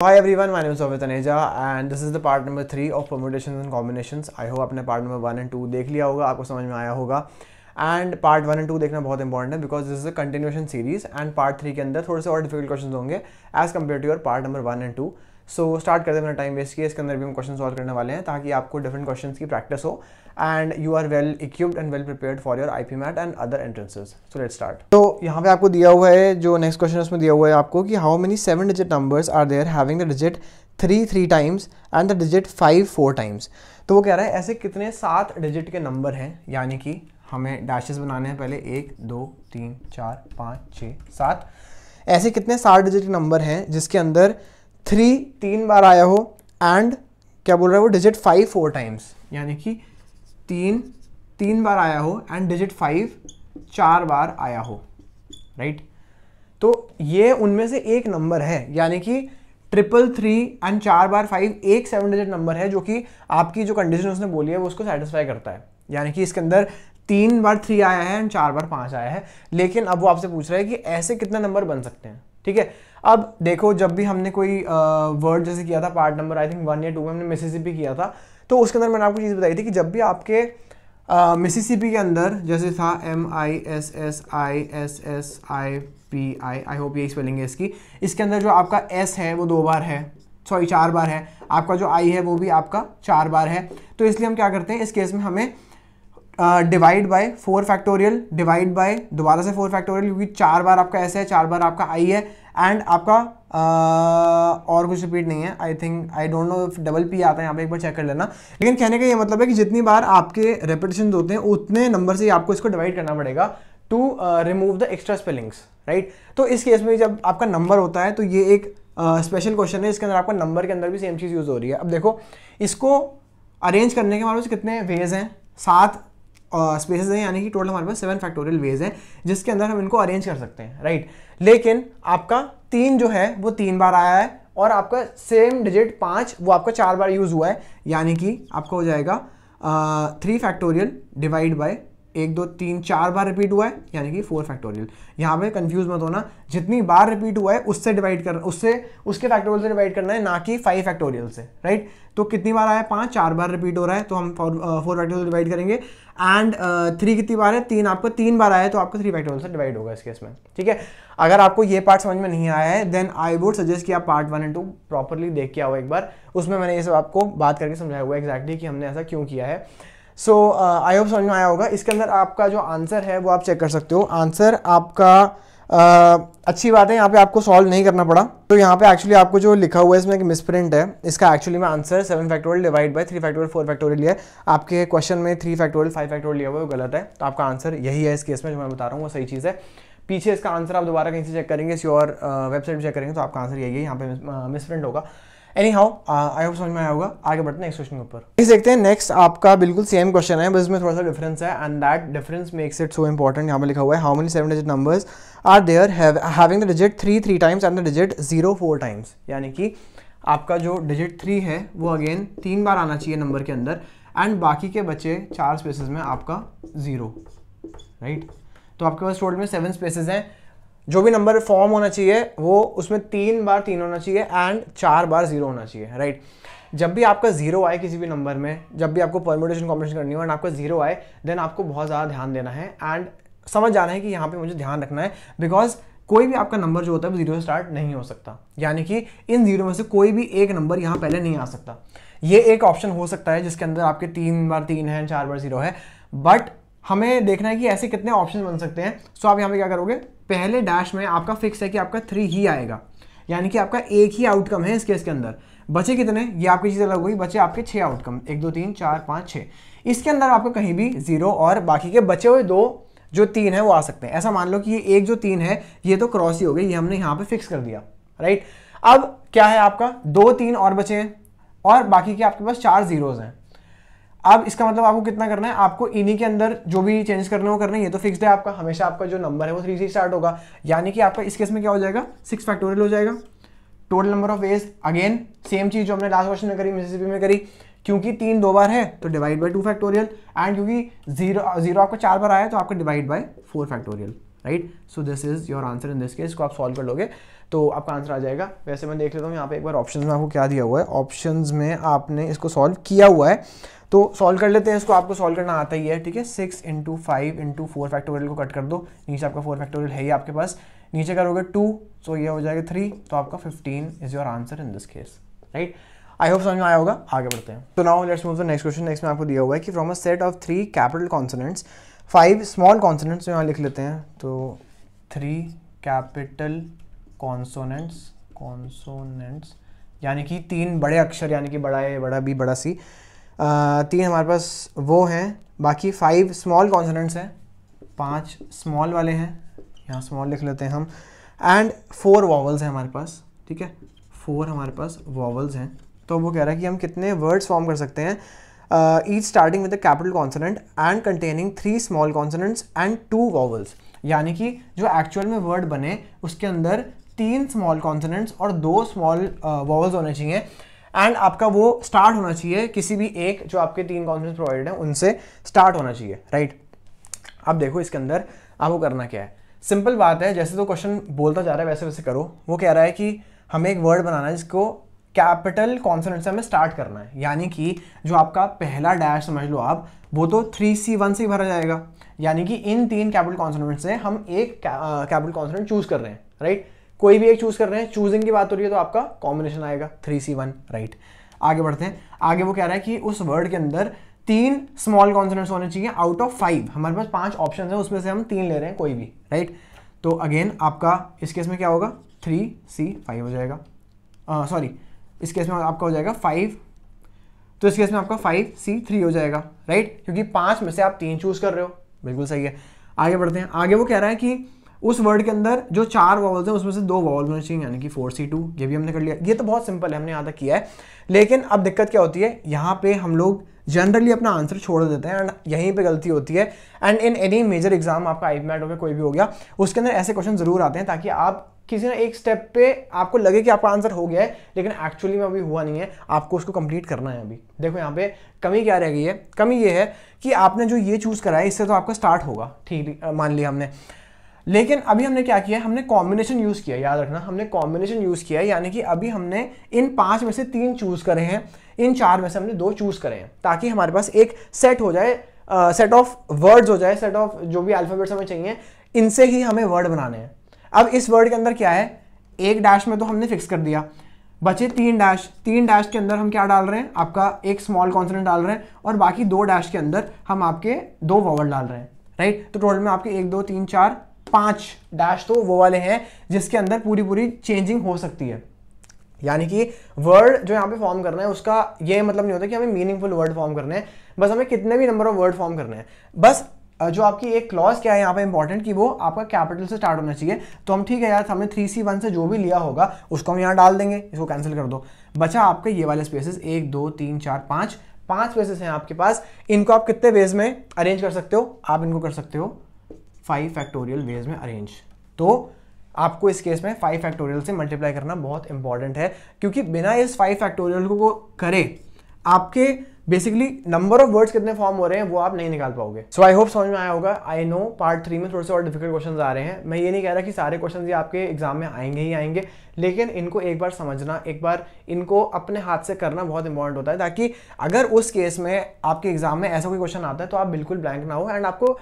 Hi everyone, my name is Ovid Taneja and this is the part number three of permutations and combinations. I hope आपने part number one and two देख लिया होगा आपको समझ में आया होगा एंड पार्ट वन एंड टू देखना बहुत इंपॉर्टेंट है because this is a continuation series and part three के अंदर थोड़े से और डिफिकल्ट क्वेश्चन होंगे as compare to your part number one and two so so, start करते हैं टाइम वेस्ट किया इसके अंदर भी हम क्वेश्चन सॉल्व करने वाले हैं ताकि आपको डिफरेंट क्वेश्चन की प्रैक्टिस हो and you are well equipped and well prepare for your I P MAT and other entrances so let start तो यहाँ पे आपको दिया हुआ है जो नेक्स्ट क्वेश्चन उसमें दिया हुआ है आपको कि how many seven digit numbers are there having the digit three three times and the digit five four times तो वो कह रहा है ऐसे कितने सात डिजिट के नंबर हैं यानी कि हमें डैशेज बनाने हैं पहले एक दो तीन चार पाँच छः सात ऐसे कितने सात डिजिट के नंबर हैं जिसके अंदर थ्री तीन बार आया हो एंड क्या बोल रहा है वो डिजिट फाइव फोर टाइम्स यानी कि तीन तीन बार आया हो एंड डिजिट फाइव चार बार आया हो राइट right? तो ये उनमें से एक नंबर है यानी कि ट्रिपल थ्री एंड चार बार फाइव एक सेवन डिजिट नंबर है जो कि आपकी जो कंडीशन उसने बोली है वो उसको सेटिस्फाई करता है यानी कि इसके अंदर तीन बार थ्री आया है एंड चार बार पाँच आया है लेकिन अब वो आपसे पूछ रहा है कि ऐसे कितने नंबर बन सकते हैं ठीक है अब देखो जब भी हमने कोई वर्ड जैसे किया था part number I think one या टू में हमने मिसिसिपी किया था तो उसके अंदर मैंने आपको चीज़ बताई थी कि जब भी आपके मिसिसिपी के अंदर जैसे था M I S S I S S I P I I hope यही स्पेलिंग है इसकी इसके अंदर जो आपका एस है वो दो बार है सॉरी चार बार है आपका जो आई है वो भी आपका चार बार है तो इसलिए हम क्या करते हैं इस केस में हमें divide by four factorial divide by दोबारा से फोर फैक्टोरियल क्योंकि चार बार आपका ऐसा है चार बार आपका आई है एंड आपका uh, और कुछ रिपीट नहीं है I think I don't know double P आता है यहाँ पे एक बार चेक कर लेना लेकिन कहने का ये मतलब है कि जितनी बार आपके रेपिटेशन होते हैं उतने नंबर से ही आपको इसको डिवाइड करना पड़ेगा to remove the extra spellings right तो इस केस में जब आपका नंबर होता है तो ये एक स्पेशल uh, क्वेश्चन है इसके अंदर आपका नंबर के अंदर भी सेम चीज़ यूज़ हो रही है अब देखो इसको अरेंज करने के हमारे पास कितने वेज हैं सात स्पेसेस हैं यानी कि टोटल हमारे पास सेवन फैक्टोरियल वेज हैं जिसके अंदर हम इनको अरेंज कर सकते हैं राइट right? लेकिन आपका तीन जो है वो तीन बार आया है और आपका सेम डिजिट पाँच वो आपका चार बार यूज़ हुआ है यानी कि आपका हो जाएगा थ्री फैक्टोरियल डिवाइड बाय एक दो तीन चार बार रिपीट हुआ है यानी कि फोर फैक्टोरियल यहाँ पे कंफ्यूज मत होना जितनी बार रिपीट हुआ है उससे डिवाइड कर उससे उसके फैक्टोरियल से डिवाइड करना है ना कि फाइव फैक्टोरियल से राइट तो कितनी बार आया पांच चार बार रिपीट हो रहा है तो हम फोर फैक्टोरियल डिवाइड करेंगे एंड थ्री uh, कितनी बार है तीन आपको तीन बार आया है तो आपको थ्री फैक्टोरियल से डिवाइड होगा इस केस में ठीक है अगर आपको ये पार्ट समझ में नहीं आया है देन आई वुड सजेस्ट कि आप part one and two properly देख के आओ एक बार उसमें मैंने ये सब आपको बात करके समझाया हुआ एक्जैक्टली कि हमने ऐसा क्यों किया है सो आई होप समझ में आया होगा इसके अंदर आपका जो आंसर है वो आप चेक कर सकते हो आंसर आपका uh, अच्छी बात है यहाँ पे आपको सॉल्व नहीं करना पड़ा तो यहाँ पे एक्चुअली आपको जो लिखा हुआ है इसमें एक मिसप्रिंट है इसका एक्चुअली में answer seven factorial divide by three factorial four factorial है आपके क्वेश्चन में थ्री फैक्टोरियल फाइव फैक्टोरियल लिया हुआ है वो गलत है तो आपका आंसर यही है इस केस में जो मैं बता रहा हूँ वो सही चीज़ है पीछे इसका आंसर आप दोबारा कहीं से चेक करेंगे इसी और वेबसाइट पर चेक करेंगे तो आपका आंसर यही है यहाँ पे मिसप्रिंट uh, होगा एनी हाउ आई होप समझ में आया होगा आगे बढ़ते हैं नेक्स्ट क्वेश्चन के ऊपर देखते हैं नेक्स्ट आपका बिल्कुल सेम क्वेश्चन है बस इसमें थोड़ा सा डिफरेंस है and that difference makes it so important यहाँ पर लिखा हुआ है how many seven digit numbers are there having the digit three three times and the digit zero four times यानी कि आपका जो डिजिट थ्री है वो अगेन तीन बार आना चाहिए नंबर के अंदर एंड बाकी के बच्चे चार स्पेसेस में आपका ज़ीरो राइट right? तो आपके पास टोटल में सेवन स्पेसेस हैं जो भी नंबर फॉर्म होना चाहिए वो उसमें तीन बार तीन होना चाहिए एंड चार बार जीरो होना चाहिए राइट जब भी आपका जीरो आए किसी भी नंबर में जब भी आपको परमोटेशन कॉम्बिनेशन करनी हो एंड आपका जीरो आए देन आपको बहुत ज़्यादा ध्यान देना है एंड समझ जाना है कि यहाँ पे मुझे ध्यान रखना है बिकॉज कोई भी आपका नंबर जो होता है वो जीरो से स्टार्ट नहीं हो सकता यानी कि इन जीरो में से कोई भी एक नंबर यहाँ पहले नहीं आ सकता ये एक ऑप्शन हो सकता है जिसके अंदर आपके तीन बार तीन है चार बार जीरो है बट हमें देखना है कि ऐसे कितने ऑप्शन बन सकते हैं सो आप यहाँ पे क्या करोगे पहले डैश में आपका फिक्स है कि आपका थ्री ही आएगा यानी कि आपका एक ही आउटकम है इस केस के अंदर बचे कितने ये आपकी चीज़ अलग हुई बचे आपके छः आउटकम एक दो तीन चार पाँच छः इसके अंदर आपको कहीं भी जीरो और बाकी के बचे हुए दो जो तीन है वो आ सकते हैं ऐसा मान लो कि ये एक जो तीन है ये तो क्रॉस ही हो गई ये हमने यहाँ पे फिक्स कर दिया राइट अब क्या है आपका दो तीन और बचे हैं और बाकी के आपके पास चार जीरोज़ हैं अब इसका मतलब आपको कितना करना है आपको इन्हीं के अंदर जो भी चेंज करना वो करना है ये तो फिक्स्ड है आपका हमेशा आपका जो नंबर है वो थ्री से स्टार्ट होगा यानी कि आपका इस केस में क्या हो जाएगा सिक्स फैक्टोरियल हो जाएगा total number of ways again same चीज़ जो हमने लास्ट क्वेश्चन में करी मिसिसिपी में करी क्योंकि तीन दो बार है तो divide by two factorial and क्योंकि जीरो जीरो आपको चार बार आया तो आपका divide by four factorial right so this is your answer in this case को आप सॉल्व कर लोगे तो आपका आंसर आ जाएगा वैसे मैं देख लेता हूँ यहाँ पे एक बार ऑप्शन में आपको क्या दिया हुआ है ऑप्शन में आपने इसको सॉल्व किया हुआ है तो सॉल्व कर लेते हैं इसको आपको सॉल्व करना आता ही है ठीक है six into five into four factorial को कट कर दो नीचे आपका फोर फैक्टोरियल है ही आपके पास नीचे करोगे टू सो ये हो जाएगा थ्री तो आपका fifteen is your answer in this case right I hope समझ में आया होगा आगे बढ़ते हैं तो now let's move the next question next में आपको दिया हुआ है कि from a set of three capital consonants five small consonants यहाँ लिख लेते हैं तो थ्री कैपिटल कॉन्सोनेंट्स कॉन्सोनेंट्स यानी कि तीन बड़े अक्षर यानी कि बड़ा ए बड़ा बी बड़ा सी तीन हमारे पास वो हैं बाकी फाइव स्मॉल कॉन्सोनेंट्स हैं पांच स्मॉल वाले हैं यहाँ स्मॉल लिख लेते हैं हम एंड फोर वॉवल्स हैं हमारे पास ठीक है फोर हमारे पास वॉवल्स हैं तो वो कह रहा है कि हम कितने वर्ड्स फॉर्म कर सकते हैं each starting with the capital consonant and containing three small consonants and two vowels यानी कि जो एक्चुअल में वर्ड बने उसके अंदर तीन स्मॉल कॉन्सनेंट्स और दो स्मॉल वॉवल्स uh, होने चाहिए एंड आपका वो स्टार्ट होना चाहिए किसी भी एक जो आपके तीन कॉन्सोनेंट्स प्रोवाइडेड हैं उनसे स्टार्ट होना चाहिए राइट आप देखो इसके अंदर आपको करना क्या है सिंपल बात है जैसे तो क्वेश्चन बोलता जा रहा है वैसे वैसे करो वो कह रहा है कि हमें एक वर्ड बनाना है जिसको कैपिटल कॉन्सनेंट से हमें स्टार्ट करना है यानी कि जो आपका पहला डैश समझ लो आप वो तो थ्री सी वन से ही भरा जाएगा यानी कि इन तीन कैपिटल कॉन्सनेंट से हम एक कैपिटल कॉन्सनेंट चूज कर रहे हैं राइट कोई भी एक चूज कर रहे हैं चूजिंग की बात हो रही है तो आपका कॉम्बिनेशन आएगा थ्री सी वन राइट आगे बढ़ते हैं आगे वो कह रहा है कि उस वर्ड के अंदर तीन स्मॉल कॉन्सोनेंट्स होने चाहिए आउट ऑफ फाइव हमारे पास पांच ऑप्शन है उसमें से हम तीन ले रहे हैं कोई भी राइट तो अगेन आपका इस केस में क्या होगा थ्री सी फाइव हो जाएगा सॉरी इस केस में आपका हो जाएगा फाइव तो इस केस में आपका फाइव सी थ्री हो जाएगा राइट क्योंकि पांच में से आप तीन चूज कर रहे हो बिल्कुल सही है आगे बढ़ते हैं आगे वो कह रहा है कि उस वर्ड के अंदर जो चार वॉल्स हैं उसमें से दो वॉल्स होने चाहिए यानी कि फोर सी टू ये भी हमने कर लिया ये तो बहुत सिंपल है हमने यहाँ तक किया है लेकिन अब दिक्कत क्या होती है यहाँ पे हम लोग जनरली अपना आंसर छोड़ देते हैं एंड यहीं पे गलती होती है and in any major exam आपका आई मैट हो गया कोई भी हो गया उसके अंदर ऐसे क्वेश्चन जरूर आते हैं ताकि आप किसी ना एक स्टेप पे आपको लगे कि आपका आंसर हो गया है लेकिन एक्चुअली में अभी हुआ नहीं है आपको उसको कंप्लीट करना है अभी देखो यहाँ पे कमी क्या रह गई है कमी ये है कि आपने जो ये चूज़ करा है इससे तो आपका स्टार्ट होगा ठीक मान लिया हमने लेकिन अभी हमने क्या किया हमने कॉम्बिनेशन यूज़ किया याद रखना हमने कॉम्बिनेशन यूज़ किया यानी कि अभी हमने इन पाँच में से तीन चूज़ करे हैं इन चार में से हमने दो चूज़ करे हैं ताकि हमारे पास एक सेट हो जाए सेट ऑफ वर्ड्स हो जाए सेट ऑफ जो भी अल्फ़ाबेट्स हमें चाहिए इनसे ही हमें वर्ड बनाने हैं अब इस वर्ड के अंदर क्या है एक डैश में तो हमने फिक्स कर दिया बचे तीन डैश तीन डैश के अंदर हम क्या डाल रहे हैं आपका एक स्मॉल कॉन्सोनेंट डाल रहे हैं और बाकी दो डैश के अंदर हम आपके दो वर्ड डाल रहे हैं राइट तो टोटल में आपके एक दो तीन चार पांच डैश तो वो वाले हैं जिसके अंदर पूरी पूरी चेंजिंग हो सकती है यानी कि वर्ड जो यहाँ पे फॉर्म करना है उसका ये मतलब नहीं होता कि हमें मीनिंगफुल वर्ड फॉर्म करने हैं बस हमें कितने भी नंबर ऑफ वर्ड फॉर्म करने हैं बस जो आपकी एक क्लॉज क्या है यहाँ पे इंपॉर्टेंट कि वो आपका कैपिटल से स्टार्ट होना चाहिए तो हम ठीक है यार हमने थ्री सी वन से जो भी लिया होगा उसको हम यहाँ डाल देंगे इसको कैंसिल कर दो बचा आपके ये वाले स्पेसेस एक दो तीन चार पाँच पाँच स्पेसेस हैं आपके पास इनको आप कितने वेज में अरेंज कर सकते हो आप इनको कर सकते हो फाइव फैक्टोरियल वेज में अरेंज तो आपको इस केस में फाइव फैक्टोरियल से मल्टीप्लाई करना बहुत इंपॉर्टेंट है क्योंकि बिना इस फाइव फैक्टोरियल को करे आपके बेसिकली नंबर ऑफ वर्ड्स कितने फॉर्म हो रहे हैं वो आप नहीं निकाल पाओगे सो आई होप समझ में आया होगा आई नो पार्ट थ्री में थोड़े से और डिफिकल्ट क्वेश्चन आ रहे हैं मैं ये नहीं कह रहा कि सारे क्वेश्चन ये आपके एग्जाम में आएंगे ही आएंगे लेकिन इनको एक बार समझना एक बार इनको अपने हाथ से करना बहुत इंपॉर्टेंट होता है ताकि अगर उस केस में आपके एग्जाम में ऐसा कोई क्वेश्चन आता है तो आप बिल्कुल ब्लैंक ना हो एंड आपको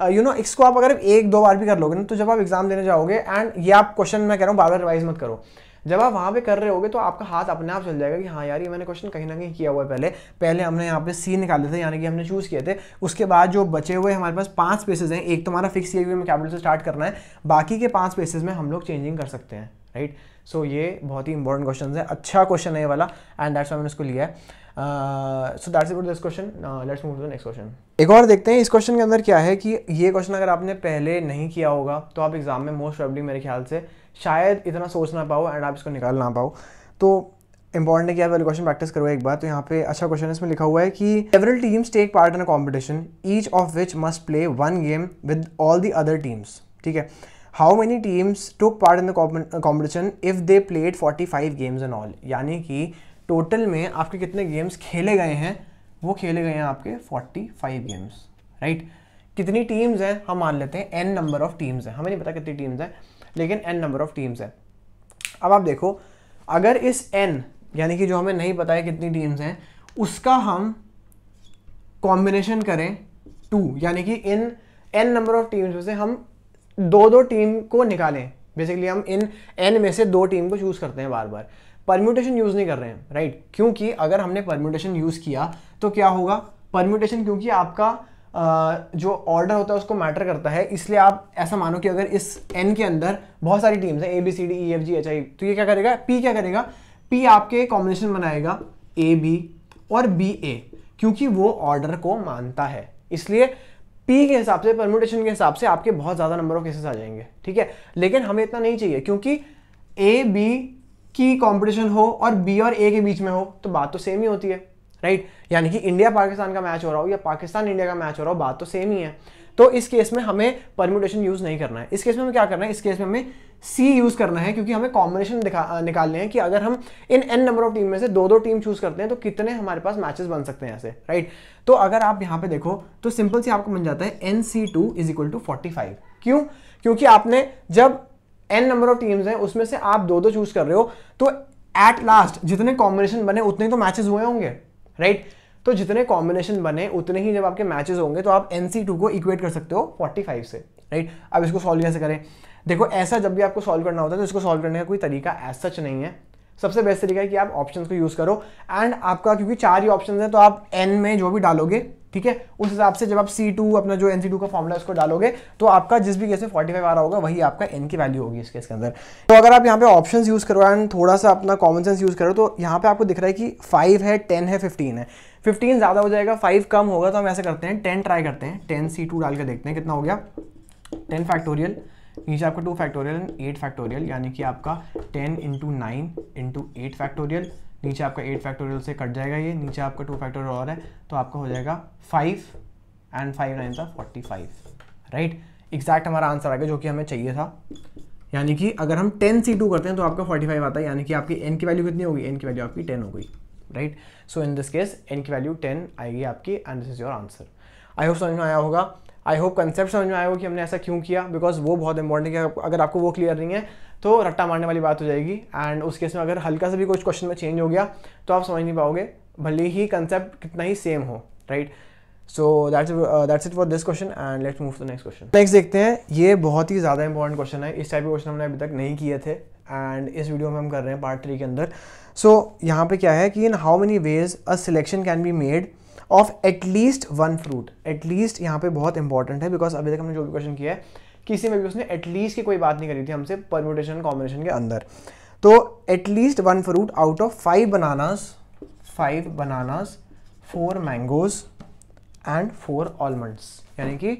यू uh, नो इसको आप अगर एक दो बार भी कर लोगे ना तो जब आप एग्जाम देने जाओगे एंड ये आप क्वेश्चन मैं कह रहा हूँ बार बार रिवाइज मत करो जब आप वहाँ पे कर रहे होगे तो आपका हाथ अपने आप चल जाएगा कि हाँ यार ये मैंने क्वेश्चन कहीं ना कहीं किया हुआ है पहले पहले हमने यहाँ पे सी निकाले थे यानी कि हमने चूज़ किए थे उसके बाद जो बचे हुए हमारे पास पांच पेसेज हैं एक तो हमारा फिक्स ये हमें कैपिटल से स्टार्ट करना है बाकी के पांच पेसेज में हम लोग चेंजिंग कर सकते हैं राइट सो so, ये बहुत ही इंपॉर्टेंट क्वेश्चन है अच्छा क्वेश्चन है ये वाला एंड दैट्स मैंने इसको लिया है so that's about this question let's move to the next question एक और देखते हैं इस क्वेश्चन के अंदर क्या है कि ये क्वेश्चन अगर आपने पहले नहीं किया होगा तो आप एग्जाम में मोस्ट प्रॉब्ली मेरे ख्याल से शायद इतना सोच ना पाओ एंड आप इसको निकाल ना पाओ तो इंपॉर्टेंट है कि आप वाले क्वेश्चन प्रैक्टिस करो एक बार तो यहाँ पे अच्छा क्वेश्चन है इसमें लिखा हुआ है कि several teams take part in a competition each of which must play one game with all the other teams ठीक है how many teams took part in the competition if they played forty five games and all यानी कि total में आपके कितने games खेले गए हैं वो खेले गए हैं आपके 45 गेम्स राइट कितनी टीम्स हैं हम मान लेते हैं एन नंबर ऑफ टीम्स हैं हमें नहीं पता कितनी टीम्स हैं लेकिन एन नंबर ऑफ टीम्स हैं अब आप देखो अगर इस एन यानी कि जो हमें नहीं पता है कितनी टीम्स हैं उसका हम कॉम्बिनेशन करें टू यानी कि इन एन नंबर ऑफ टीम्स में से हम दो दो टीम को निकालें बेसिकली हम इन एन में से दो टीम को चूज़ करते हैं बार बार परम्यूटेशन यूज़ नहीं कर रहे हैं राइट क्योंकि अगर हमने परम्यूटेशन यूज़ किया तो क्या होगा परम्यूटेशन क्योंकि आपका जो ऑर्डर होता है उसको मैटर करता है इसलिए आप ऐसा मानो कि अगर इस एन के अंदर बहुत सारी टीम्स हैं A B C D E F G H I तो ये क्या करेगा पी क्या करेगा पी आपके कॉम्बिनेशन बनाएगा ए बी और बी ए क्योंकि वो ऑर्डर को मानता है इसलिए पी के हिसाब से परम्यूटेशन के हिसाब से आपके बहुत ज़्यादा नंबर ऑफ केसेस आ जाएंगे ठीक है लेकिन हमें इतना नहीं चाहिए क्योंकि ए बी कि कंपटीशन हो और बी और ए के बीच में हो तो बात तो सेम ही होती है राइट यानी कि इंडिया पाकिस्तान का मैच हो रहा हो या पाकिस्तान इंडिया का मैच हो रहा हो बात तो सेम ही है तो इस केस में हमें परम्यूटेशन यूज़ नहीं करना है इस केस में हमें क्या करना है इस केस में हमें सी यूज़ करना है क्योंकि हमें कॉम्बिनेशन निकालने हैं कि अगर हम इन एन नंबर ऑफ टीम में से दो दो टीम चूज़ करते हैं तो कितने हमारे पास मैचेस बन सकते हैं ऐसे राइट तो अगर आप यहां पे देखो तो सिंपल सी आपको बन जाता है N C two is equal to forty five क्यों क्योंकि आपने जब एन नंबर ऑफ टीम्स हैं उसमें से आप दो दो चूज कर रहे हो तो एट लास्ट जितने कॉम्बिनेशन बने उतने तो मैचेस हुए होंगे राइट right? तो जितने कॉम्बिनेशन बने उतने ही जब आपके मैचेस होंगे तो आप एन को इक्वेट कर सकते हो 45 से राइट right? अब इसको सॉल्व कैसे करें देखो ऐसा जब भी आपको सॉल्व करना होता है तो इसको सॉल्व करने का कोई तरीका एज सच नहीं है सबसे बेस्ट तरीका है कि आप ऑप्शंस को यूज़ करो एंड आपका क्योंकि चार ही ऑप्शन है तो आप एन में जो भी डालोगे ठीक है उस हिसाब से जब आप सी टू अपना जो एन सी टू का फॉर्मूला उसको डालोगे तो आपका जिस भी केस में फोर्टी फाइव आ रहा होगा वही आपका एन की वैल्यू होगी इस केस के अंदर तो अगर आप यहाँ पे ऑप्शंस यूज़ करो एंड थोड़ा सा अपना कॉमन सेंस यूज़ करो तो यहाँ पे आपको दिख रहा है कि फाइव है टेन है फिफ्टीन है फिफ्टीन ज़्यादा हो जाएगा फाइव कम होगा तो हम ऐसे करते हैं टेन ट्राई करते हैं टेन सी टू डाल के देखते हैं कितना हो गया टेन फैक्टोरियल नीचे आपका two factorial and eight factorial यानी कि आपका ten into nine into eight factorial नीचे आपका एट फैक्टोरियल से कट जाएगा ये नीचे आपका टू फैक्टोरियल और है तो आपका हो जाएगा फाइव एंड फाइव नाइन था फोर्टी फाइव राइट एग्जैक्ट हमारा आंसर आ गया जो कि हमें चाहिए था यानी कि अगर हम टेन सी टू करते हैं तो आपका फोर्टी फाइव आता है यानी कि आपकी एन की वैल्यू कितनी होगी एन की वैल्यू आपकी टेन हो गई right so in this case n की वैल्यू टेन आएगी आपकी and this is your answer I hope समझ में आया होगा आई होप कंसेप्ट समझ में आया होगा कि हमने ऐसा क्यों किया बिकॉज वो बहुत इंपॉर्टेंट है अगर आपको वो क्लियर नहीं है तो रट्टा मारने वाली बात हो जाएगी एंड उस केस में अगर हल्का सा भी कुछ क्वेश्चन में चेंज हो गया तो आप समझ नहीं पाओगे भले ही कंसेप्ट कितना ही सेम हो right so that's that's it for this question and let's move to next question next देखते हैं ये बहुत ही ज़्यादा इंपॉर्टेंट क्वेश्चन है इस टाइप के क्वेश्चन हमने अभी तक नहीं किए थे एंड इस वीडियो में हम कर रहे हैं पार्ट थ्री के अंदर सो so, यहाँ पे क्या है कि in how many ways a selection can be made of at least one fruit at least यहाँ पे बहुत इंपॉर्टेंट है बिकॉज अभी तक हमने जो भी क्वेश्चन किया है किसी में भी उसने एटलीस्ट की कोई बात नहीं करी थी हमसे परम्यूटेशन कॉम्बिनेशन के अंदर तो at least one fruit out of five bananas five bananas four mangoes and four almonds यानी कि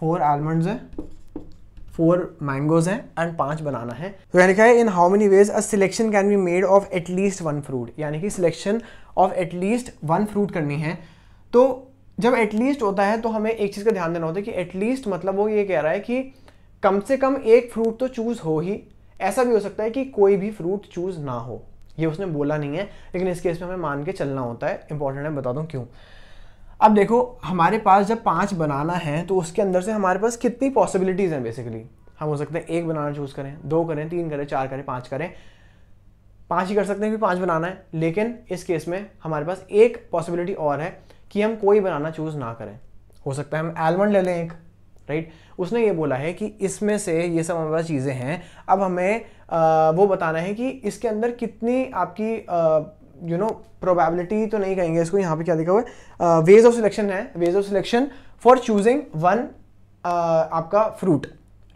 फोर आलमंड्स हैं फोर मैंगोज हैं एंड पांच बनाना है तो यानी क्या है in how many ways a selection can be made of at least one fruit यानी कि selection of at least one fruit करनी है तो जब एटलीस्ट होता है तो हमें एक चीज़ का ध्यान देना होता है कि एटलीस्ट मतलब वो ये कह रहा है कि कम से कम एक फ्रूट तो चूज़ हो ही ऐसा भी हो सकता है कि कोई भी फ्रूट चूज़ ना हो ये उसने बोला नहीं है लेकिन इस केस में हमें मान के चलना होता है इंपॉर्टेंट है बता दूँ क्यों अब देखो हमारे पास जब पाँच बनाना है तो उसके अंदर से हमारे पास कितनी पॉसिबिलिटीज़ हैं बेसिकली हम हो सकते हैं एक बनाना चूज़ करें दो करें तीन करें चार करें पाँच करें पाँच ही कर सकते हैं कि पाँच बनाना है लेकिन इस केस में हमारे पास एक पॉसिबिलिटी और है कि हम कोई बनाना चूज़ ना करें हो सकता है हम एलमंड ले लें एक राइट उसने ये बोला है कि इसमें से ये सब हमारे पास चीज़ें हैं अब हमें आ, वो बताना है कि इसके अंदर कितनी आपकी यू नो प्रोबेबिलिटी तो नहीं कहेंगे इसको यहाँ पे क्या लिखा हुआ है वेज ऑफ सिलेक्शन है ways of selection for choosing one आपका फ्रूट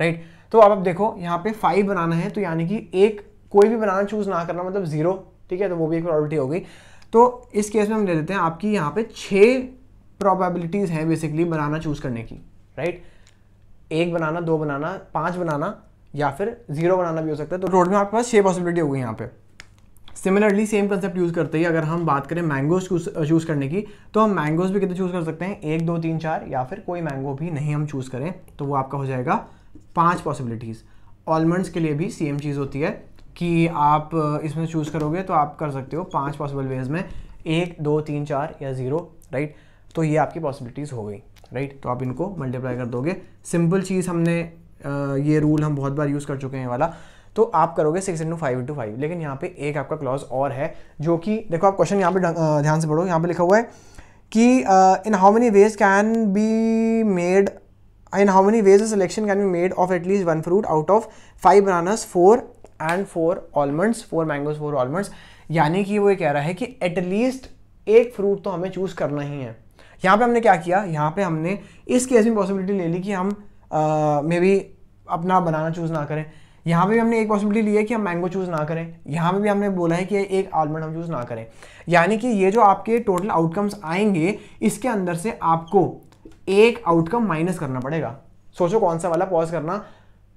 राइट right? तो अब आप देखो यहाँ पे फाइव बनाना है तो यानी कि एक कोई भी बनाना चूज़ ना करना मतलब ज़ीरो ठीक है तो वो भी एक प्रॉबिलिटी हो गई तो इस केस में हम ले देते हैं आपकी यहाँ पे छः प्रोबेबिलिटीज़ हैं बेसिकली बनाना चूज़ करने की राइट एक बनाना दो बनाना पाँच बनाना या फिर जीरो बनाना भी हो सकता है तो रोड में आपके पास छः पॉसिबिलिटी होगी यहाँ पे सिमिलरली सेम कंसेप्ट यूज़ करते ही अगर हम बात करें मैंगोज चूज़ uh, करने की तो हम मैंगोज भी कितने चूज़ कर सकते हैं एक दो तीन चार या फिर कोई मैंगो भी नहीं हम चूज़ करें तो वो आपका हो जाएगा पांच पॉसिबिलिटीज़ ऑलमंड्स के लिए भी सेम चीज़ होती है कि आप इसमें चूज़ करोगे तो आप कर सकते हो पांच पॉसिबल वेज में एक दो तीन चार या ज़ीरो राइट तो ये आपकी पॉसिबिलिटीज़ हो गई राइट तो आप इनको मल्टीप्लाई कर दोगे सिंपल चीज़ हमने ये रूल हम बहुत बार यूज़ कर चुके हैं वाला तो आप करोगे six into five into five लेकिन यहाँ पे एक आपका क्लॉज और है जो कि देखो आप क्वेश्चन यहाँ पे ध्यान से पढ़ो यहाँ पे लिखा हुआ है कि in how many ways can be made in how many ways a selection can be made of at least one fruit out of five bananas four and four almonds four mangoes four almonds यानी कि वो ये कह रहा है कि at least एक fruit तो हमें चूज़ करना ही है यहाँ पे हमने क्या किया यहाँ पे हमने इस केस में पॉसिबिलिटी ले ली कि हम मे बी अपना बनाना चूज़ ना करें यहाँ पे भी हमने एक पॉसिबिलिटी ली है कि हम मैंगो चूज़ ना करें यहाँ पे भी हमने बोला है कि एक आलमंड हम चूज़ ना करें यानी कि ये जो आपके टोटल आउटकम्स आएंगे इसके अंदर से आपको एक आउटकम माइनस करना पड़ेगा सोचो कौन सा वाला पॉज करना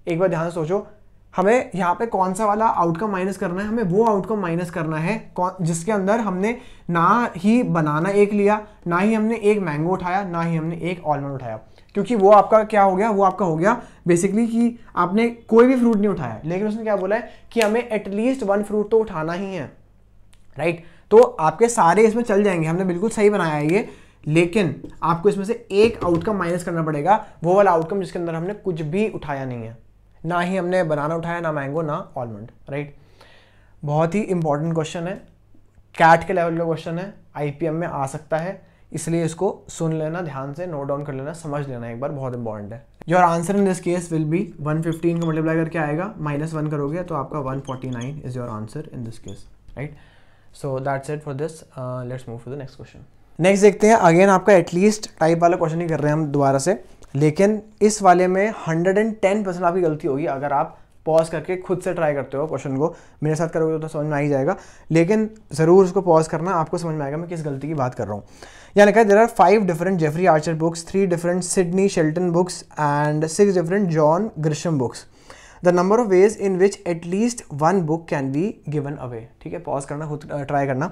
एक बार ध्यान से सोचो हमें यहाँ पे कौन सा वाला आउटकम माइनस करना है हमें वो आउटकम माइनस करना है जिसके अंदर हमने ना ही बनाना एक लिया ना ही हमने एक मैंगो उठाया ना ही हमने एक ऑलमंड उठाया क्योंकि वो आपका क्या हो गया वो आपका हो गया बेसिकली कि आपने कोई भी फ्रूट नहीं उठाया लेकिन उसने क्या बोला है कि हमें एटलीस्ट वन फ्रूट तो उठाना ही है राइट तो आपके सारे इसमें चल जाएंगे हमने बिल्कुल सही बनाया है ये लेकिन आपको इसमें से एक आउटकम माइनस करना पड़ेगा वो वाला आउटकम जिसके अंदर हमने कुछ भी उठाया नहीं है ना ही हमने बनाना उठाया ना मैंगो ना ऑलमंड राइट बहुत ही इंपॉर्टेंट क्वेश्चन है कैट के लेवल का क्वेश्चन है आईपीएम में आ सकता है इसलिए इसको सुन लेना ध्यान से नोट डाउन कर लेना समझ लेना एक बार बहुत इंपॉर्टेंट है your answer in this case will be 115 को मल्टीप्लाई करके आएगा माइनस वन करोगे तो आपका 149 is your answer in this case right so that's it for this let's move to the next question next देखते हैं अगेन आपका एटलीस्ट टाइप वाला क्वेश्चन ही कर रहे हैं हम दोबारा से लेकिन इस वाले में हंड्रेड एंड टेन परसेंट आपकी गलती होगी अगर आप पॉज करके खुद से ट्राई करते हो क्वेश्चन को मेरे साथ करोगे तो, तो समझ में आ ही जाएगा लेकिन ज़रूर उसको पॉज करना आपको समझ में आएगा मैं किस गलती की बात कर रहा हूँ यानी कहा there are five different Jeffrey Archer books three different Sidney Sheldon books and six different John Grisham books the number of ways in which at least one book can be given away ठीक है pause करना खुद try करना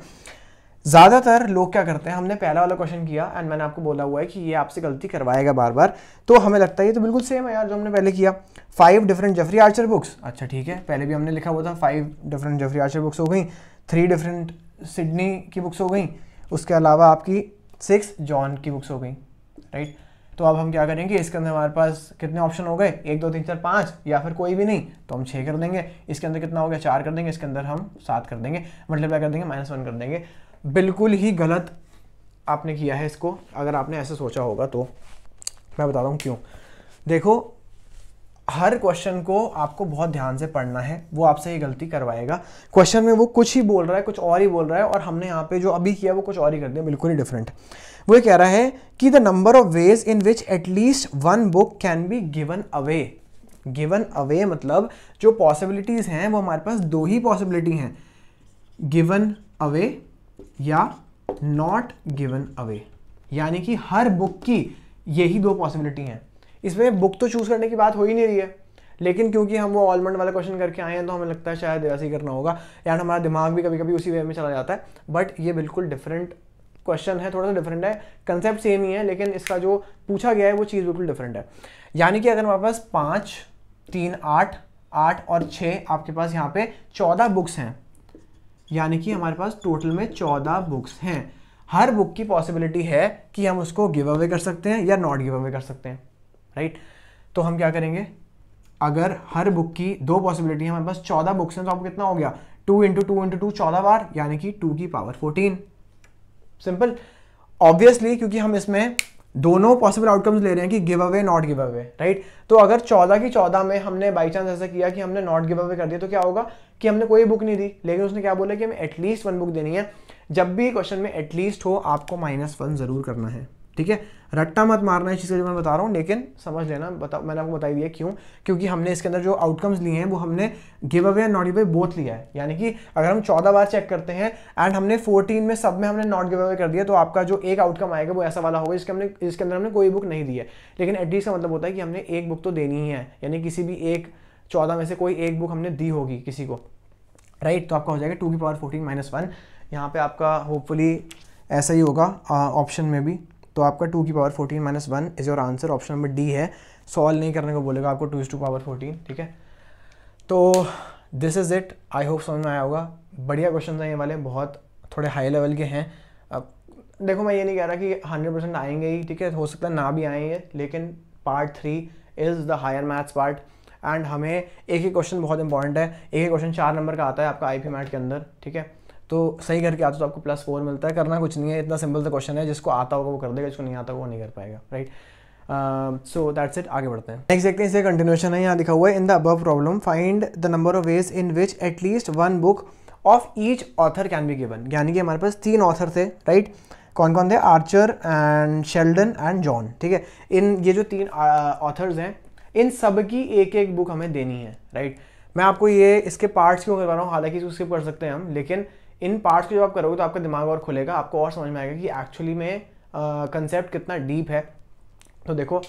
ज़्यादातर लोग क्या करते हैं हमने पहला वाला क्वेश्चन किया एंड मैंने आपको बोला हुआ है कि ये आपसे गलती करवाएगा बार बार तो हमें लगता है ये तो बिल्कुल सेम है यार जो हमने पहले किया five different Jeffrey Archer books अच्छा ठीक है पहले भी हमने लिखा हुआ था five different Jeffrey Archer books हो गई थ्री डिफरेंट सिडनी की बुक्स हो गई उसके अलावा आपकी सिक्स जॉन की बुक्स हो गई राइट तो अब हम क्या करेंगे इसके अंदर हमारे पास कितने ऑप्शन हो गए एक दो तीन चार पाँच या फिर कोई भी नहीं तो हम छः कर देंगे इसके अंदर कितना हो गया चार कर देंगे इसके अंदर हम सात कर देंगे मतलब क्या कर देंगे माइनस वन कर देंगे बिल्कुल ही गलत आपने किया है इसको अगर आपने ऐसे सोचा होगा तो मैं बताता हूँ क्यों देखो हर क्वेश्चन को आपको बहुत ध्यान से पढ़ना है वो आपसे ये गलती करवाएगा क्वेश्चन में वो कुछ ही बोल रहा है कुछ और ही बोल रहा है और हमने यहाँ पे जो अभी किया वो कुछ और ही कर दिया बिल्कुल ही डिफरेंट वो ये कह रहा है कि the number of ways in which at least one book can be given away given away मतलब जो पॉसिबिलिटीज़ हैं वो हमारे पास दो ही पॉसिबिलिटी हैं गिवन अवे या नॉट गिवन अवे यानी कि हर बुक की यही दो पॉसिबिलिटी हैं इसमें बुक तो चूज़ करने की बात हो ही नहीं रही है लेकिन क्योंकि हम वो ऑलमंड वाला क्वेश्चन करके आए हैं तो हमें लगता है शायद ऐसे ही करना होगा यार हमारा दिमाग भी कभी कभी उसी वे में चला जाता है बट ये बिल्कुल डिफरेंट क्वेश्चन है थोड़ा सा डिफरेंट है कंसेप्ट सेम ही है लेकिन इसका जो पूछा गया है वो चीज़ बिल्कुल डिफरेंट है यानी कि अगर हमारे पास पाँच तीन आठ आठ और छः आपके पास यहाँ पे चौदह बुक्स हैं यानी कि हमारे पास टोटल में चौदह बुक्स हैं हर बुक की पॉसिबिलिटी है कि हम उसको गिव अवे कर सकते हैं या नॉट गिव अवे कर सकते हैं राइट तो हम क्या करेंगे अगर हर बुक की दो पॉसिबिलिटी हमारे पास चौदह बुक्स हैं तो आपको कितना हो गया two into two into two चौदह बार यानी कि टू की पावर फोर्टीन सिंपल ऑब्वियसली क्योंकि हम इसमें दोनों पॉसिबल आउटकम्स ले रहे हैं कि give away not give away right तो अगर चौदह की चौदह में हमने बाई चांस ऐसा किया कि हमने नॉट गिव अवे कर दिया तो क्या होगा कि हमने कोई बुक नहीं दी लेकिन उसने क्या बोला कि हमें एटलीस्ट वन बुक देनी है जब भी क्वेश्चन में एटलीस्ट हो आपको माइनस वन जरूर करना है ठीक है रट्टा मत मारना इस चीज़ का जो मैं बता रहा हूँ लेकिन समझ लेना बता मैंने आपको बता दिया क्यों क्योंकि हमने इसके अंदर जो आउटकम्स लिए हैं वो हमने give away and not give away both लिया है यानी कि अगर हम चौदह बार चेक करते हैं एंड हमने फोर्टीन में सब में हमने नॉट गिव अवे कर दिया तो आपका जो एक आउटकम आएगा वो ऐसा वाला होगा जिसके हमने इसके अंदर हमने कोई बुक नहीं दी है लेकिन एटलीस्ट का मतलब होता है कि हमने एक बुक तो देनी ही है यानी किसी भी एक चौदह में से कोई एक बुक हमने दी होगी किसी को राइट right, तो आपका हो जाएगा टू की पावर फोर्टीन माइनस वन यहाँ पर आपका होपफुली ऐसा ही होगा ऑप्शन में भी तो आपका टू की power fourteen minus one is your answer option number D है सॉल्व नहीं करने को बोलेगा आपको two is two power fourteen ठीक है तो this is it I hope समझ में आया होगा बढ़िया क्वेश्चन हैं ये वाले बहुत थोड़े हाई लेवल के हैं अब देखो मैं ये नहीं कह रहा कि हंड्रेड परसेंट आएंगे ही ठीक है हो सकता है ना भी आएंगे लेकिन part three is the higher maths part and हमें एक ही क्वेश्चन बहुत इंपॉर्टेंट है एक ही क्वेश्चन चार नंबर का आता है आपका आई पी मैट के अंदर ठीक है तो सही करके आते तो आपको प्लस फोर मिलता है करना कुछ नहीं है इतना सिंपल सा क्वेश्चन है जिसको आता होगा वो कर देगा जिसको नहीं आता वो नहीं कर पाएगा राइट सो दैट्स इट आगे बढ़ते हैं नेक्स्ट देखते हैं इसे कंटिन्यूशन है यहाँ लिखा हुआ है in the above problem find the number of ways in which at least one book of each author can be given यानी कि हमारे पास तीन ऑथर थे राइट right? कौन कौन थे Archer and Sheldon and John ठीक है इन ये जो तीन ऑथर्स uh, हैं इन सब की एक एक बुक हमें देनी है राइट right? मैं आपको ये इसके पार्ट्स क्यों करवा रहा हूँ हालांकि उसके पढ़ सकते हैं हम लेकिन इन पार्ट्स को जब आप करोगे तो आपका दिमाग और खुलेगा आपको और समझ में आएगा कि एक्चुअली में कंसेप्ट कितना डीप है तो देखो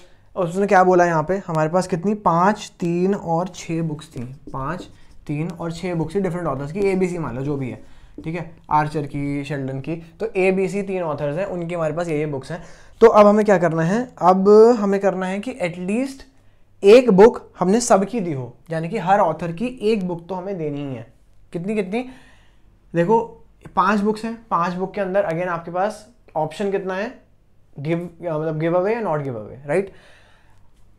उसने क्या बोला यहाँ पे हमारे पास कितनी पाँच तीन और छः बुक्स थी पाँच तीन और छः बुक्स थी डिफरेंट ऑथर्स की ए बी सी मान लो जो भी है ठीक है आर्चर की शेल्डन की तो ए बी सी तीन ऑथर्स हैं उनकी हमारे पास ये ये बुक्स हैं तो अब हमें क्या करना है अब हमें करना है कि एटलीस्ट एक बुक हमने सबकी दी हो यानी कि हर ऑथर की एक बुक तो हमें देनी ही है कितनी कितनी देखो पांच बुक्स हैं पांच बुक के अंदर अगेन आपके पास ऑप्शन कितना है गिव मतलब गिव अवे या नॉट गिव अवे राइट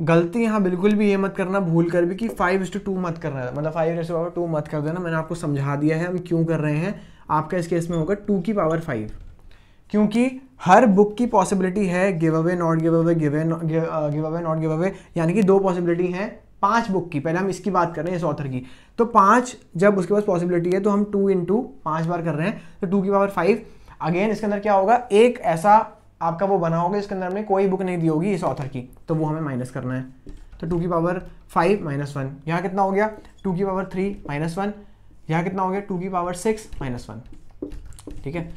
गलती यहाँ बिल्कुल भी ये मत करना भूल कर भी कि फाइव इज टू टू मत करना है मतलब फाइव इज पावर टू मत कर देना मैंने आपको समझा दिया है हम क्यों कर रहे हैं आपका इस केस में होगा टू की पावर फाइव क्योंकि हर बुक की पॉसिबिलिटी है give away not give away give give away not give away यानी कि दो पॉसिबिलिटी हैं पांच बुक की पहले हम इसकी बात कर रहे हैं इस ऑथर की तो पांच जब उसके पास पॉसिबिलिटी है तो हम टू इन टू पांच बार कर रहे हैं तो टू की पावर फाइव अगेन इसके अंदर क्या होगा एक ऐसा आपका वो बना होगा इसके अंदर हमने कोई बुक नहीं दी होगी इस ऑथर की तो वो हमें माइनस करना है तो टू की पावर फाइव माइनस वन यहाँ कितना हो गया टू की पावर थ्री माइनस वन यहाँ कितना हो गया टू की पावर सिक्स माइनस वन ठीक है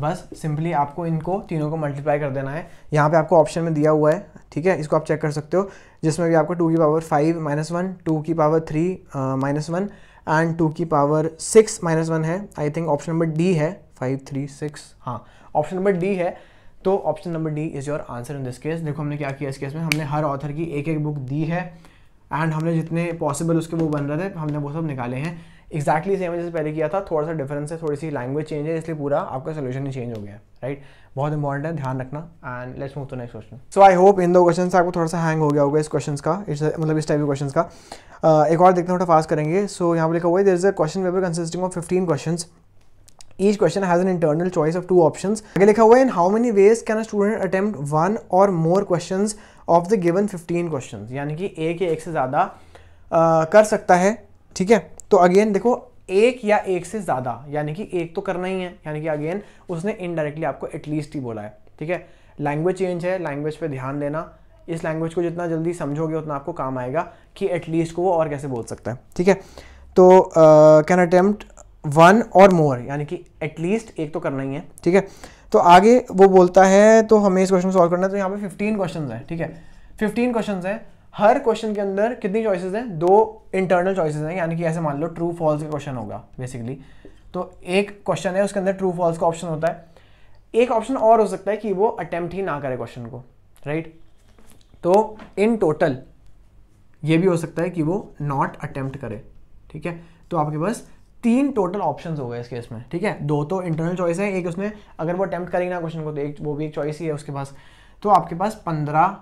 बस सिंपली आपको इनको तीनों को मल्टीप्लाई कर देना है यहाँ पे आपको ऑप्शन में दिया हुआ है ठीक है इसको आप चेक कर सकते हो जिसमें भी आपको टू की power five minus one two की power three minus one and two की पावर सिक्स माइनस वन है I think option number D है फाइव थ्री सिक्स हाँ ऑप्शन नंबर डी है तो option number D is your answer in this case देखो हमने क्या किया इस केस में हमने हर ऑथर की एक एक बुक दी है एंड हमने जितने पॉसिबल उसके वो बन रहे थे हमने वो सब निकाले हैं एक्जैक्टली सेम जैसे पहले किया था थोड़ा सा डिफरेंस है थोड़ी सी लैंग्वेज चेंज है इसलिए पूरा आपका सोल्यूशन ही चेंज हो गया राइट बहुत इंपॉर्टेंट है ध्यान रखना and let's move to next question so I hope इन दो क्वेश्चन आपको थोड़ा सा हैंग हो गया होगा इस क्वेश्चन का मतलब इस टाइप के क्वेश्चन का एक और देखते हैं थोड़ा फास्ट करेंगे सो यहाँ पर लिखा हुआ है there is a question paper consisting of fifteen question each question has an internal choice of two option आगे लिखा हुआ है in how many ways can a student attempt one or more questions of the given 15 यानी कि एक या एक से ज़्यादा uh, कर सकता है ठीक है तो अगेन देखो एक या एक से ज़्यादा यानी कि एक तो करना ही है यानी कि अगेन उसने इनडायरेक्टली आपको एटलीस्ट ही बोला है ठीक है लैंग्वेज चेंज है लैंग्वेज पे ध्यान देना इस लैंग्वेज को जितना जल्दी समझोगे उतना आपको काम आएगा कि एटलीस्ट को वो और कैसे बोल सकता है ठीक है तो कैन अटैम्प्ट वन और मोर यानी कि एटलीस्ट एक तो करना ही है ठीक है तो आगे वो बोलता है तो हमें इस क्वेश्चन सॉल्व करना है तो यहाँ पे फिफ्टीन क्वेश्चन है ठीक है फिफ्टीन क्वेश्चन है हर क्वेश्चन के अंदर कितनी चॉइसेस हैं दो इंटरनल चॉइसेस हैं यानी कि ऐसे मान लो ट्रू फॉल्स का क्वेश्चन होगा बेसिकली तो एक क्वेश्चन है उसके अंदर ट्रू फॉल्स का ऑप्शन होता है एक ऑप्शन और हो सकता है कि वो अटेम्प्ट ही ना करे क्वेश्चन को राइट तो इन टोटल ये भी हो सकता है कि वो नॉट अटेम्प्ट करे ठीक है तो आपके पास तीन टोटल ऑप्शंस हो गए इस केस में ठीक है दो तो इंटरनल चॉइस है एक उसने अगर वो अटैम्प्ट करेगी ना क्वेश्चन को तो एक वो भी एक चॉइस ही है उसके पास तो आपके पास पंद्रह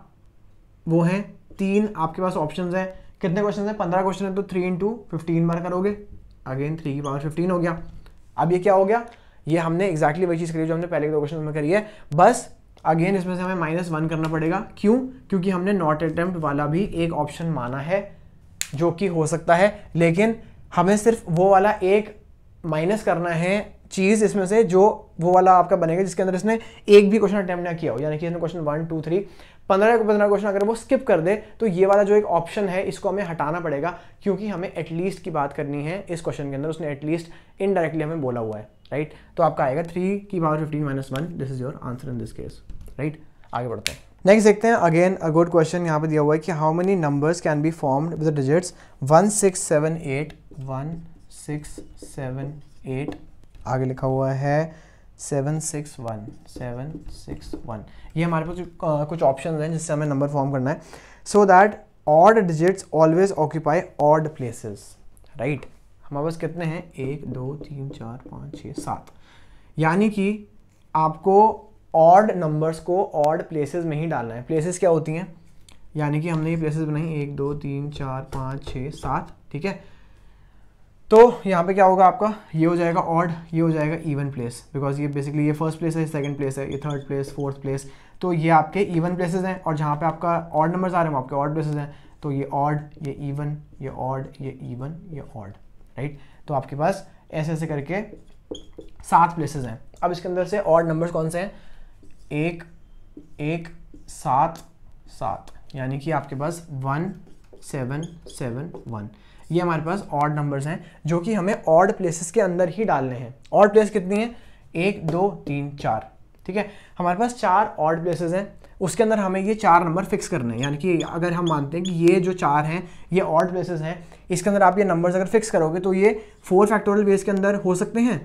वो हैं तीन आपके पास ऑप्शन है कितने क्वेश्चन है पंद्रह क्वेश्चन है तो थ्री इंटू फिफ्टीन बार करोगे अगेन थ्री की पावर फिफ्टीन हो गया अब ये क्या हो गया ये हमने एक्जैक्टली वही चीज़ करी जो हमने पहले के दो क्वेश्चन में करी है बस अगेन इसमें से हमें माइनस वन करना पड़ेगा क्यों क्योंकि हमने नॉट अटेम्प्ट वाला भी एक ऑप्शन माना है जो कि हो सकता है लेकिन हमें सिर्फ वो वाला एक माइनस करना है चीज़ इसमें से जो वो वाला आपका बनेगा जिसके अंदर इसने एक भी क्वेश्चन अटैम्प्ट ना किया हो यानी कि इसने क्वेश्चन वन टू थ्री पंद्रह पंद्रह क्वेश्चन अगर वो स्किप कर दे तो ये वाला जो एक ऑप्शन है इसको हमें हटाना पड़ेगा क्योंकि हमें एटलीस्ट की बात करनी है इस क्वेश्चन के अंदर उसने एटलीस्ट इनडायरेक्टली हमें बोला हुआ है राइट तो आपका आएगा थ्री की power fifteen minus one this is your answer in this case right आगे बढ़ते हैं नेक्स्ट देखते हैं अगेन अ गुड क्वेश्चन यहाँ पर दिया हुआ है कि how many numbers can be form with digits one six seven eight one six seven eight आगे लिखा हुआ है seven six one seven six one ये हमारे पास कुछ ऑप्शन हैं जिससे हमें नंबर फॉर्म करना है so that odd digits always occupy odd places right हमारे पास कितने हैं एक दो तीन चार पाँच छः सात यानी कि आपको ऑड नंबर्स को ऑड प्लेसेस में ही डालना है प्लेसेस क्या होती हैं यानी कि हमने ये प्लेसेस बनाई एक दो तीन चार पाँच छः सात ठीक है तो यहाँ पे क्या होगा आपका ये हो जाएगा ऑड ये हो जाएगा इवन प्लेस बिकॉज ये बेसिकली ये फर्स्ट प्लेस है सेकंड प्लेस है ये थर्ड प्लेस फोर्थ प्लेस तो ये आपके इवन प्लेसेस हैं और जहाँ पे आपका ऑड नंबर्स आ रहे हैं आपके ऑड प्लेसेस हैं तो ये ऑड ये इवन ये ऑड ये इवन ये ऑड राइट तो आपके पास ऐसे ऐसे करके सात प्लेसेज हैं अब इसके अंदर से ऑड नंबर्स कौन से हैं एक एक सात सात यानी कि आपके पास वन सेवन सेवन वन ये हमारे पास ऑड नंबर्स हैं जो कि हमें ऑड प्लेसेस के अंदर ही डालने हैं ऑड प्लेस कितनी है एक दो तीन चार ठीक है हमारे पास चार ऑड प्लेसेस हैं उसके अंदर हमें ये चार नंबर फिक्स करने हैं यानी कि अगर हम मानते हैं कि ये जो चार हैं ये ऑड प्लेसेस हैं इसके अंदर आप ये नंबर्स अगर फिक्स करोगे तो ये फोर फैक्टोरियल बेस के अंदर हो सकते हैं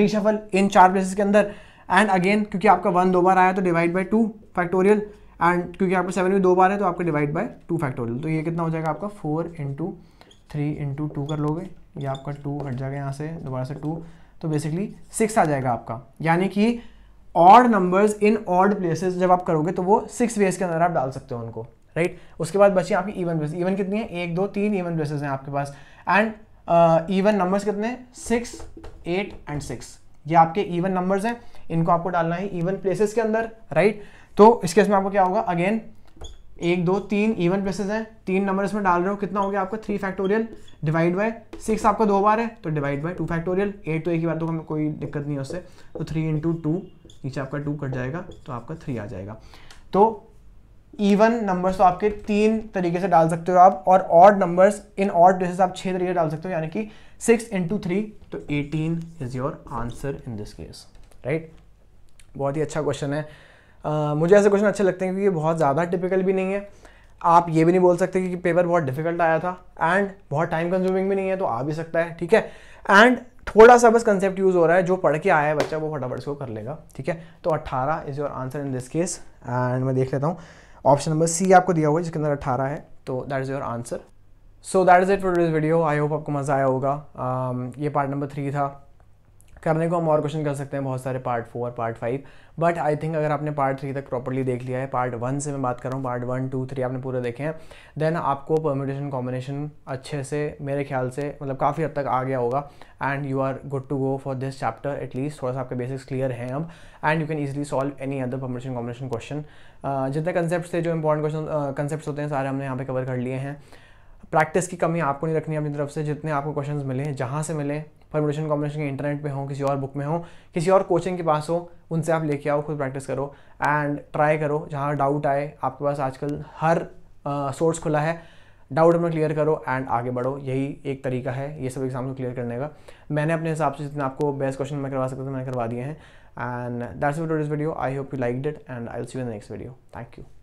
रिशफल इन चार प्लेसेस के अंदर एंड अगेन क्योंकि आपका वन दो बार आया तो divide by two factorial and क्योंकि आपका सेवन भी दो बार है तो आपका डिवाइड बाई टू फैक्टोरियल तो ये कितना हो जाएगा आपका four into three into two कर लोगे ये आपका टू हट जाएगा यहाँ से दोबारा से टू तो बेसिकली सिक्स आ जाएगा आपका यानी कि odd numbers in odd places जब आप करोगे तो वो सिक्स वेज के अंदर आप डाल सकते हो उनको राइट right? उसके बाद बची आपकी इवन प्लेस इवन कितनी है एक दो तीन इवन प्लेसेस हैं आपके पास एंड इवन नंबर्स कितने सिक्स एट एंड सिक्स ये आपके इवन नंबर्स हैं इनको आपको डालना है इवन प्लेसेस के अंदर राइट right? तो इसके इसमें में आपको क्या होगा अगेन एक दो तीन इवन प्लेसेस है तीन नंबर इसमें डाल रहे हो कितना हो गया आपका three factorial divide by six आपका दो बार है तो divide by two factorial eight तो एक ही बार तो हमें कोई दिक्कत नहीं है उससे तो थ्री इंटू टू नीचे आपका टू कट जाएगा तो आपका थ्री आ जाएगा तो इवन नंबर्स तो आपके तीन तरीके से डाल सकते हो आप और odd numbers in odd places आप छः तरीके डाल सकते हो यानी कि सिक्स इंटू थ्री तो eighteen is your answer in this case right बहुत ही अच्छा क्वेश्चन है मुझे ऐसे क्वेश्चन अच्छे लगते हैं क्योंकि बहुत ज़्यादा टिपिकल भी नहीं है आप ये भी नहीं बोल सकते कि पेपर बहुत डिफिकल्ट आया था एंड बहुत टाइम कंज्यूमिंग भी नहीं है तो आ भी सकता है ठीक है एंड थोड़ा सा बस कंसेप्ट यूज़ हो रहा है जो पढ़ के आया है बच्चा वो फटाफट से वो कर लेगा ठीक है तो 18 is your answer in this case and मैं देख लेता हूँ ऑप्शन नंबर सी आपको दिया हुआ है जिसके अंदर अट्ठारह है तो that is your answer so that is it for this video I hope आपको मज़ा आया होगा um, ये पार्ट नंबर थ्री था करने को हम और क्वेश्चन कर सकते हैं बहुत सारे part four part five but I think अगर आपने पार्ट थ्री तक प्रॉपरली देख लिया है पार्ट वन से मैं बात कर रहा हूँ पार्ट वन टू थ्री आपने पूरे देखे हैं देन आपको परम्यूटेशन कॉम्बिनेशन अच्छे से मेरे ख्याल से मतलब काफ़ी हद तक आ गया होगा and you are good to go for this chapter at least थोड़ा सा आपके बेसिक्स क्लियर हैं अब and you can easily solve any other permutation combination question जितने कंसेप्ट थे जो इंपॉर्टेंट क्वेश्चन कंसेप्ट होते हैं सारे हमने यहाँ पे कवर कर लिए हैं प्रैक्टिस की कमी आपको नहीं रखनी अपनी तरफ से जितने आपको क्वेश्चंस मिले जहाँ से मिले फॉर्मेशन कॉम्बिनेशन के इंटरनेट पे हो किसी और बुक में हो किसी और कोचिंग के पास हो उनसे आप लेके आओ खुद प्रैक्टिस करो एंड ट्राई करो जहाँ डाउट आए आपके पास आजकल हर सोर्स खुला है डाउट अपना क्लियर करो एंड आगे बढ़ो यही एक तरीका है ये सब एग्जाम को क्लियर करने का मैंने अपने हिसाब से जितने आपको बेस्ट क्वेश्चन मैं करवा सकता था मैंने करवा दिए हैं and that's video video I hope you liked it and I will see you in next video thank you